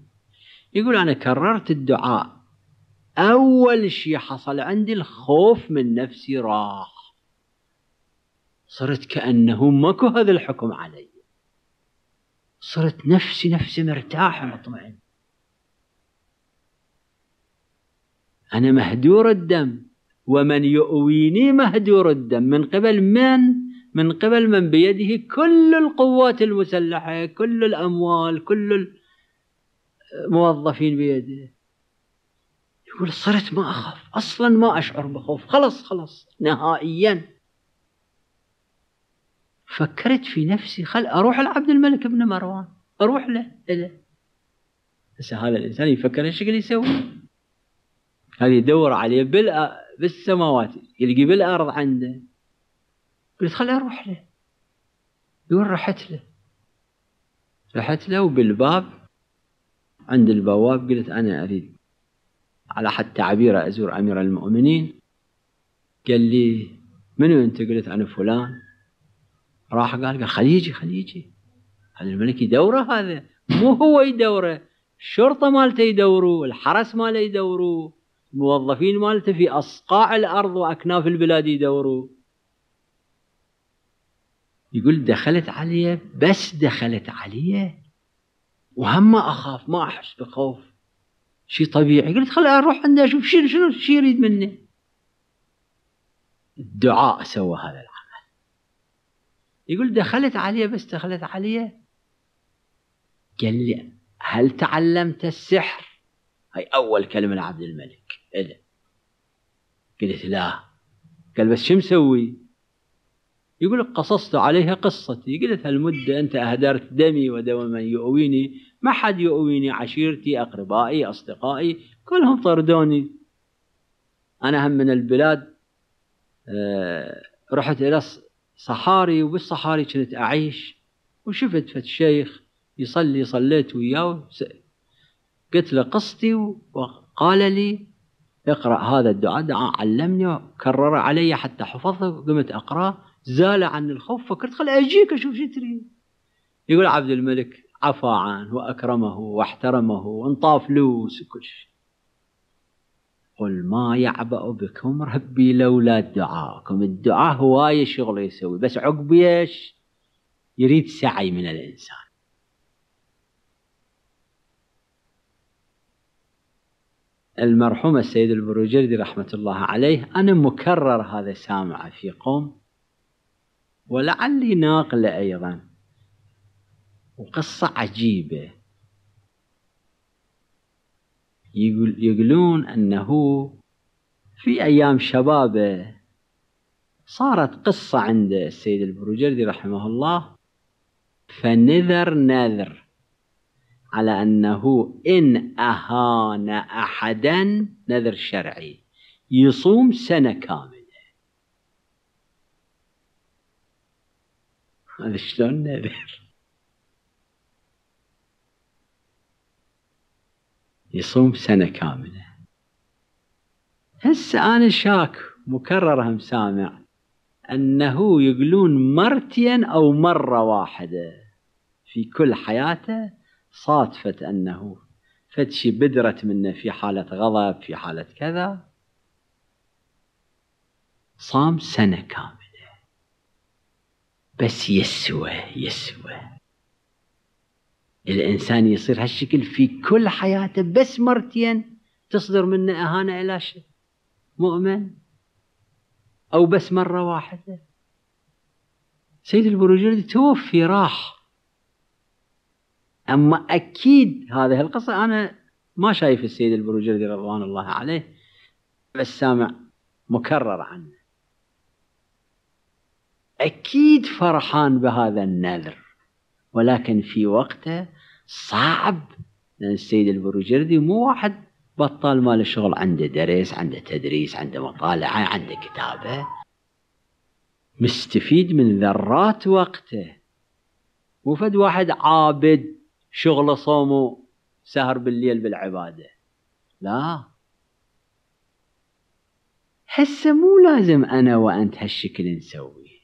Speaker 2: يقول أنا كررت الدعاء أول شيء حصل عندي الخوف من نفسي راح صرت كأنه ماكو هذا الحكم علي صرت نفسي نفسي مرتاحة مطمئن أنا مهدور الدم ومن يؤويني مهدور الدم من قبل من؟ من قبل من بيده كل القوات المسلحة كل الأموال كل موظفين بيده يقول صرت ما أخاف أصلا ما أشعر بخوف خلص خلص نهائيا فكرت في نفسي خل أروح لعبد الملك بن مروان أروح له له هسه هذا الإنسان يفكر ايش يقدر يسوي هذا يدور عليه بالأ... بالسماوات يلقي بالأرض عنده قلت خل أروح له يقول رحت له رحت له وبالباب عند البواب قلت أنا أريد على حد تعبيره أزور أمير المؤمنين قال لي منو أنت قلت أنا فلان راح قال قال خليجي خليجي هذا الملك يدوره هذا مو هو يدوره الشرطة مالته يدوروا الحرس ماله يدوروا الموظفين مالته في أصقاع الأرض وأكناف البلاد يدوروا يقول دخلت عليه بس دخلت عليه وهم ما اخاف ما احس بخوف شيء طبيعي قلت خل اروح عنده اشوف شنو شنو شو يريد مني الدعاء سوى هذا العمل يقول دخلت عليه بس دخلت عليه قال لي هل تعلمت السحر هاي اول كلمه لعبد الملك اذا قلت لا قال بس شو مسوي يقول لك قصصت عليها قصتي قلت هالمدة أنت أهدرت دمي ودم من يؤويني ما حد يؤويني عشيرتي أقربائي أصدقائي كلهم طردوني أنا هم من البلاد آه، رحت إلى صحاري وبالصحاري كنت أعيش وشفت فت شيخ يصلي صليت وياه قلت له قصتي وقال لي اقرأ هذا الدعاء دعاء علمني وكرر علي حتى حفظته قمت أقرأه زال عن الخوف فكرت خل اجيك اشوف شو تريد يقول عبد الملك عفى عنه واكرمه واحترمه وانطاف فلوس وكل شيء قل ما يعبأ بكم ربي لولا دعاكم الدعاء هواية شغل يسوي بس عقب ايش يريد سعي من الإنسان المرحوم السيد البروجردي رحمة الله عليه أنا مكرر هذا سامع في قوم ولعلي ناقلة أيضا وقصة عجيبة يقولون أنه في أيام شبابه صارت قصة عند السيد البروجردي رحمه الله فنذر نذر على أنه إن أهان أحدا نذر شرعي يصوم سنة كاملة هذا شلون نذر يصوم سنة كاملة هسه أنا شاك مكرر هم سامع أنه يقولون مرتين أو مرة واحدة في كل حياته صادفة أنه فتشي بدرت منه في حالة غضب في حالة كذا صام سنة كاملة بس يسوى يسوى الإنسان يصير هالشكل في كل حياته بس مرتين تصدر منه إهانة إلى شيء مؤمن أو بس مرة واحدة سيد البروجردي توفي راح أما أكيد هذه القصة أنا ما شايف السيد البروجردي رضوان الله عليه بس سامع مكرر عنه أكيد فرحان بهذا النذر ولكن في وقته صعب لأن السيد البروجردي مو واحد بطال مال شغل عنده درس عنده تدريس عنده مطالعة عنده كتابة مستفيد من ذرات وقته وفد واحد عابد شغله صومه سهر بالليل بالعبادة لا هسه مو لازم أنا وأنت هالشكل نسويه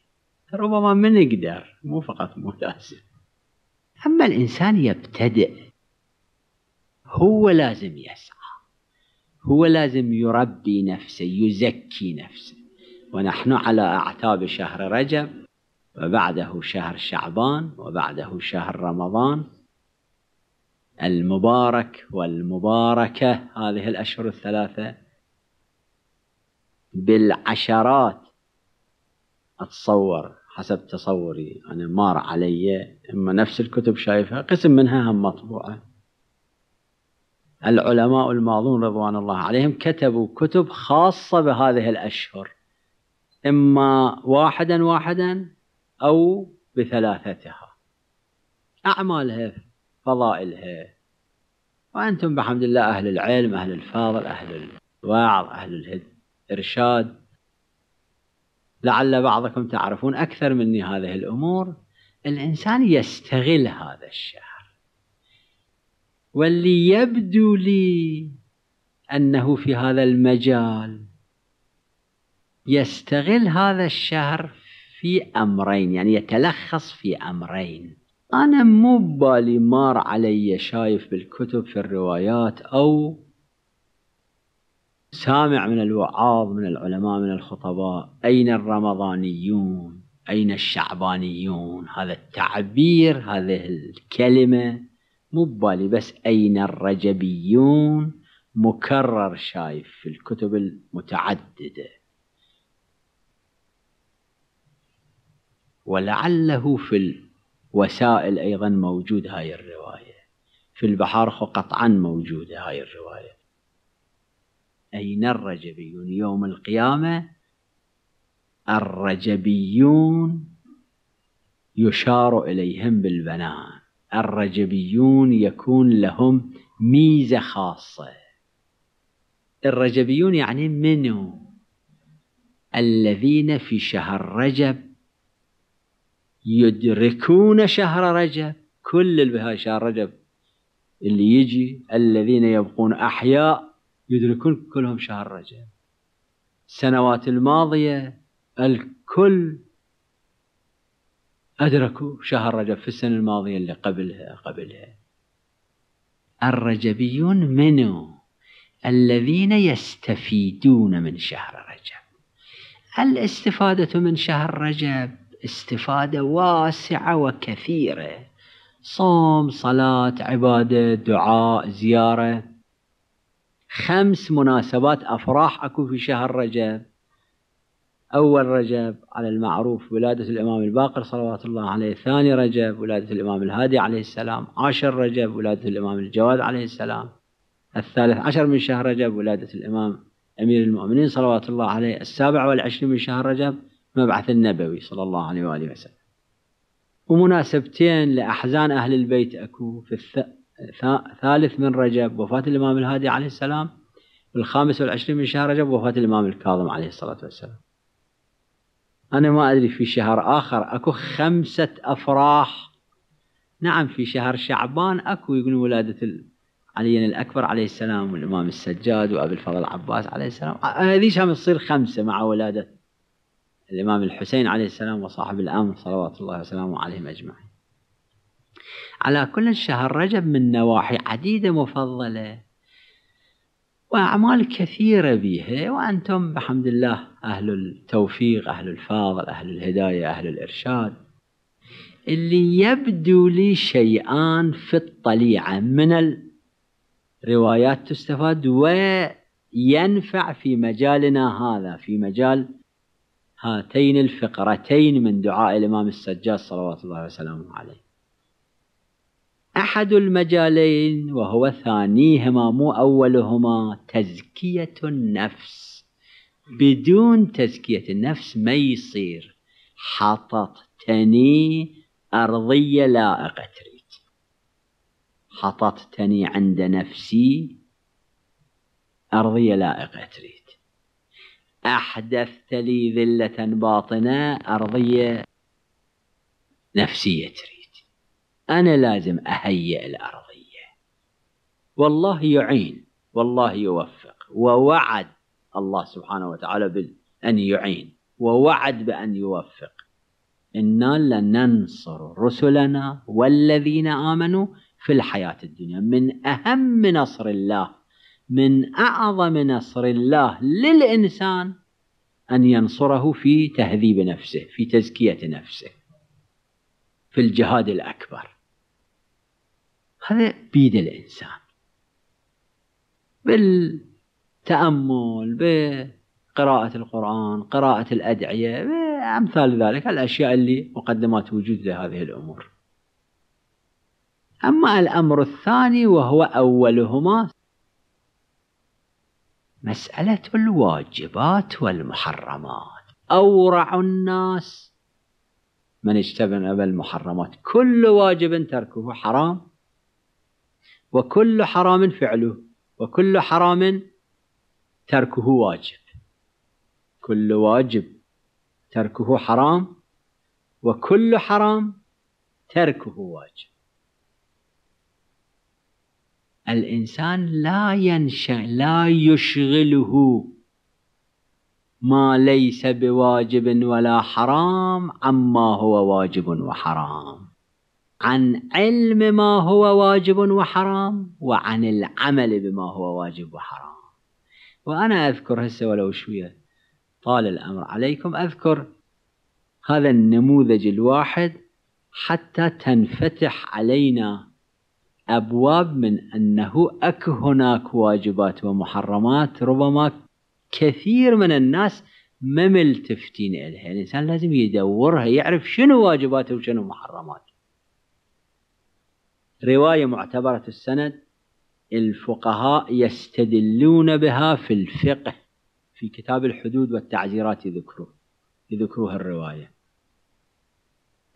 Speaker 2: ربما ما نقدر مو فقط مو لازم أما الإنسان يبتدئ هو لازم يسعى هو لازم يربي نفسه يزكي نفسه ونحن على أعتاب شهر رجب وبعده شهر شعبان وبعده شهر رمضان المبارك والمباركة هذه الأشهر الثلاثة بالعشرات أتصور حسب تصوري أنا مار علي إما نفس الكتب شايفها قسم منها هم مطبوعة العلماء الماضون رضوان الله عليهم كتبوا كتب خاصة بهذه الأشهر إما واحدا واحدا أو بثلاثتها أعمالها فضائلها وأنتم بحمد الله أهل العلم أهل الفاضل أهل الوعظ أهل الإرشاد لعل بعضكم تعرفون أكثر مني هذه الأمور الإنسان يستغل هذا الشهر واللي يبدو لي أنه في هذا المجال يستغل هذا الشهر في أمرين يعني يتلخص في أمرين أنا مو بالي مار علي شايف بالكتب في الروايات أو سامع من الوعاظ من العلماء من الخطباء أين الرمضانيون أين الشعبانيون هذا التعبير هذه الكلمة مو ببالي بس أين الرجبيون مكرر شايف في الكتب المتعددة ولعله في الوسائل أيضا موجود هاي الرواية في البحار قطعا موجودة هاي الرواية أين الرجبيون يوم القيامة الرجبيون يشار إليهم بالبنان الرجبيون يكون لهم ميزة خاصة الرجبيون يعني منو الذين في شهر رجب يدركون شهر رجب كل شهر رجب اللي يجي الذين يبقون أحياء يدركون كلهم شهر رجب السنوات الماضية الكل أدركوا شهر رجب في السنة الماضية اللي قبلها قبلها الرجبيون منو الذين يستفيدون من شهر رجب الاستفادة من شهر رجب استفادة واسعة وكثيرة صوم صلاة عبادة دعاء زيارة خمس مناسبات أفراح أكو في شهر رجب أول رجب على المعروف ولادة الإمام الباقر صلوات الله عليه ثاني رجب ولادة الإمام الهادي عليه السلام عاشر رجب ولادة الإمام الجواد عليه السلام الثالث عشر من شهر رجب ولادة الإمام أمير المؤمنين صلوات الله عليه السابع والعشرين من شهر رجب مبعث النبوي صلى الله عليه وآله وسلم ومناسبتين لأحزان أهل البيت أكو في الث... ثالث من رجب وفاة الإمام الهادي عليه السلام الخامس والعشرين من شهر رجب وفاة الإمام الكاظم عليه الصلاة والسلام أنا ما أدري في شهر آخر أكو خمسة أفراح نعم في شهر شعبان أكو يقولون ولادة علي الأكبر عليه السلام والإمام السجاد وأبي الفضل العباس عليه السلام هذه شام تصير خمسة مع ولادة الإمام الحسين عليه السلام وصاحب الأمر صلوات الله وسلامه عليهم أجمعين على كل شهر رجب من نواحي عديدة مفضلة وأعمال كثيرة بها وأنتم بحمد الله أهل التوفيق أهل الفاضل أهل الهداية أهل الإرشاد اللي يبدو لي شيئان في الطليعة من الروايات تستفاد وينفع في مجالنا هذا في مجال هاتين الفقرتين من دعاء الإمام السجاد صلوات الله وسلامه عليه أحد المجالين وهو ثانيهما مو أولهما تزكية النفس بدون تزكية النفس ما يصير حطط تني أرضية لائقة تريد حطط تني عند نفسي أرضية لائقة تريد أحدثت لي ذلة باطنة أرضية نفسية تريد أنا لازم أهيئ الأرضية والله يعين والله يوفق ووعد الله سبحانه وتعالى بأن يعين ووعد بأن يوفق إنا لننصر رسلنا والذين آمنوا في الحياة الدنيا من أهم نصر الله من أعظم نصر الله للإنسان أن ينصره في تهذيب نفسه في تزكية نفسه في الجهاد الأكبر هذا بيد الإنسان بالتأمل بقراءة القرآن قراءة الأدعية أمثال ذلك الأشياء اللي مقدمات وجود لهذه الأمور أما الأمر الثاني وهو أولهما مسألة الواجبات والمحرمات أورع الناس من اجتنب المحرمات كل واجب تركه حرام وكل حرام فعله وكل حرام تركه واجب كل واجب تركه حرام وكل حرام تركه واجب الإنسان لا ينشغل لا يشغله ما ليس بواجب ولا حرام عما هو واجب وحرام عن علم ما هو واجب وحرام وعن العمل بما هو واجب وحرام وأنا أذكر هسه ولو شوية طال الأمر عليكم أذكر هذا النموذج الواحد حتى تنفتح علينا أبواب من أنه أك هناك واجبات ومحرمات ربما كثير من الناس ما ملتفتين إليها الإنسان لازم يدورها يعرف شنو واجباته وشنو محرماته رواية معتبرة السند الفقهاء يستدلون بها في الفقه في كتاب الحدود والتعزيرات يذكروه يذكروها الرواية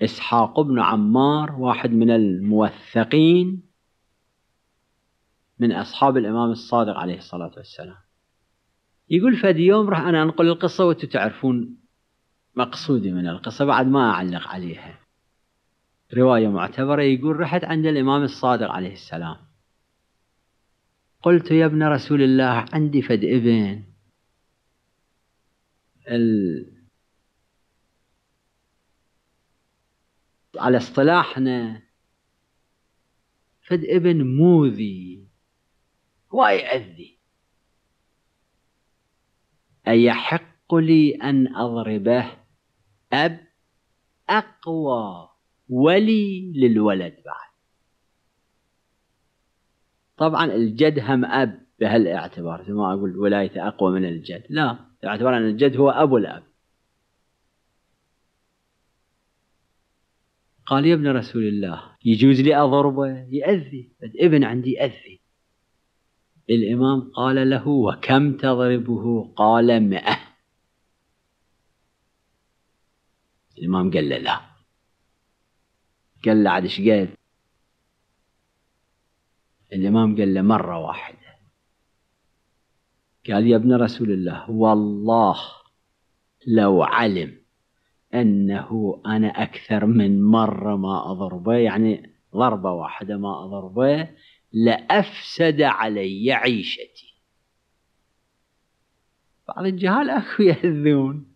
Speaker 2: إسحاق بن عمار واحد من الموثقين من أصحاب الإمام الصادق عليه الصلاة والسلام يقول فد يوم راح أنا أنقل القصة وأنتم تعرفون مقصودي من القصة بعد ما أعلق عليها رواية معتبرة يقول رحت عند الإمام الصادق عليه السلام قلت يا ابن رسول الله عندي فد ابن ال... على اصطلاحنا فد ابن موذي ويأذي أيحق لي أن أضربه أب أقوى ولي للولد بعد طبعا الجد هم أب بهالاعتبار ما أقول ولايته أقوى من الجد لا باعتبار أن الجد هو أبو الأب قال يا ابن رسول الله يجوز لي أضربه يأذي ابن عندي يأذي الإمام قال له وكم تضربه قال مئة الإمام قال له لا قال له عاد ايش قال الإمام قال له مرة واحدة قال يا ابن رسول الله والله لو علم أنه أنا أكثر من مرة ما أضربه يعني ضربة واحدة ما أضربه لأفسد علي عيشتي بعض الجهال اكو يهذون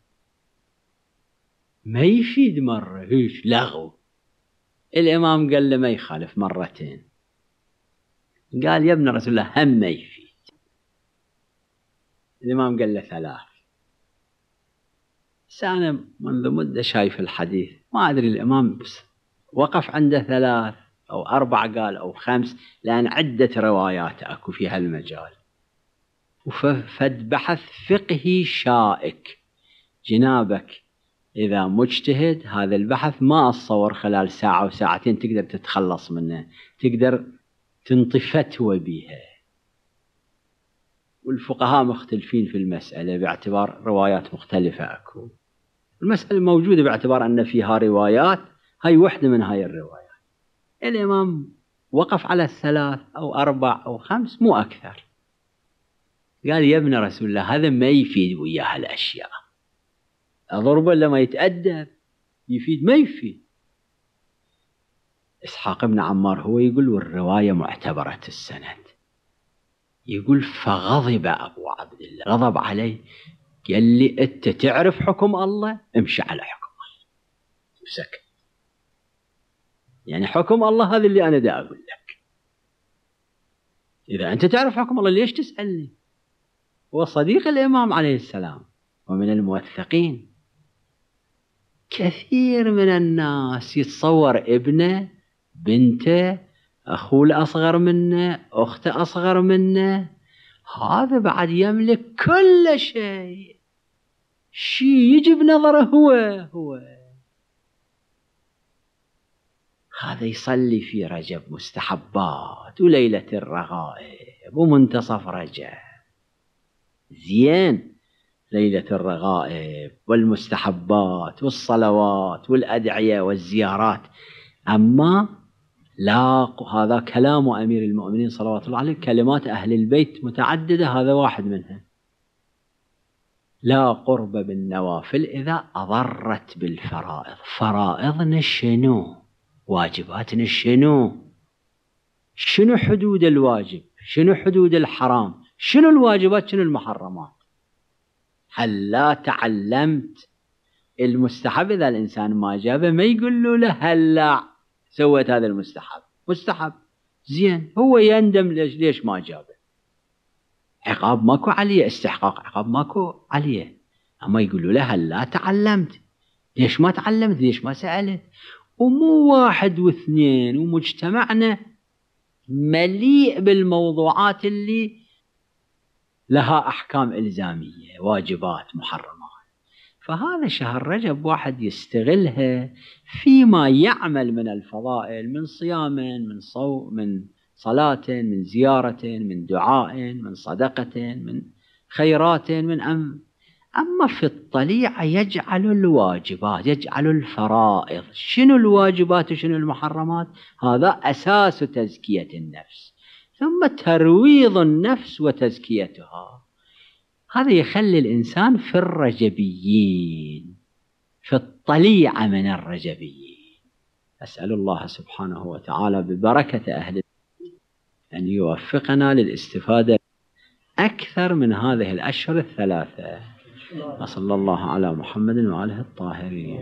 Speaker 2: ما يفيد مرة هيش لغو الإمام قال له ما يخالف مرتين قال يا ابن رسول الله هم ما يفيد الإمام قال له ثلاث أنا منذ مدة شايف الحديث ما أدري الإمام بس وقف عنده ثلاث أو اربع قال أو خمس لأن عدة روايات أكو في هالمجال بحث فقهي شائك جنابك إذا مجتهد هذا البحث ما أتصور خلال ساعة أو ساعتين تقدر تتخلص منه تقدر تنطي فتوى بها والفقهاء مختلفين في المسألة باعتبار روايات مختلفة أكو المسألة موجودة باعتبار أن فيها روايات هاي وحدة من هاي الروايات الإمام وقف على الثلاث أو أربع أو خمس مو أكثر قال يا ابن رسول الله هذا ما يفيد وياه الأشياء أضربه لما يتأدب يفيد ما يفيد إسحاق بن عمار هو يقول والرواية معتبرة السند يقول فغضب أبو عبد الله غضب عليه قال لي أنت تعرف حكم الله امشي على حكم الله وسكت يعني حكم الله هذا اللي أنا دا أقول لك إذا أنت تعرف حكم الله ليش تسألني هو صديق الإمام عليه السلام ومن الموثقين كثير من الناس يتصور ابنه بنته أخوه الأصغر منه أخته أصغر منه هذا بعد يملك كل شيء شيء يجي بنظره هو هو هذا يصلي في رجب مستحبات وليلة الرغائب ومنتصف رجب زين ليلة الرغائب والمستحبات والصلوات والأدعية والزيارات أما لا هذا كلام أمير المؤمنين صلوات الله عليه كلمات أهل البيت متعددة هذا واحد منها لا قرب بالنوافل إذا أضرت بالفرائض فرائضنا شنو واجباتنا شنو شنو حدود الواجب شنو حدود الحرام شنو الواجبات شنو المحرمات هل لا تعلمت المستحب اذا الانسان ما جابه ما يقول له له هلا سويت هذا المستحب مستحب زين هو يندم ليش ليش ما جابه عقاب ماكو عليه استحقاق عقاب ماكو عليه اما يقولوا له هلا تعلمت ليش ما تعلمت ليش ما سالت ومو واحد واثنين ومجتمعنا مليء بالموضوعات اللي لها أحكام إلزامية واجبات محرمات فهذا شهر رجب واحد يستغلها فيما يعمل من الفضائل من صيام من صوم من صلاة من زيارة من دعاء من صدقة من خيرات من أم أما في الطليعة يجعل الواجبات يجعل الفرائض شنو الواجبات وشنو المحرمات هذا أساس تزكية النفس ثم ترويض النفس وتزكيتها هذا يخلي الإنسان في الرجبيين في الطليعة من الرجبيين أسأل الله سبحانه وتعالى ببركة أهل أن يوفقنا للاستفادة أكثر من هذه الأشهر الثلاثة وصلى الله على محمد
Speaker 1: وآله الطاهرين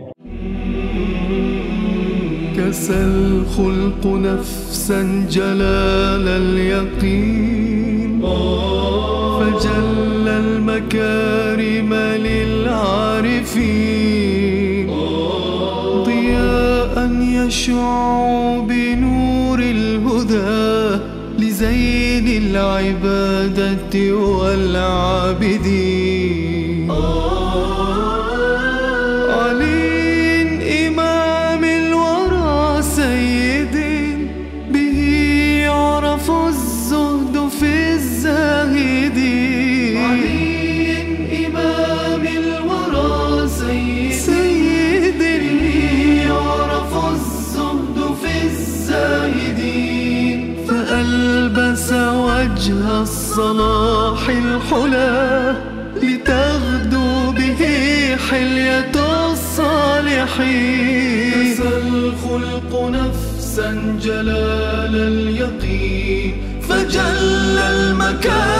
Speaker 1: كسى الخلق نفسا جلال اليقين فجل المكارم للعارفين ضياء يشع بنور الهدى لزين العبادة والعابدين حلا لتغدو به حلية الصالحين نسى الخلق نفسا جلال اليقين فجل المكان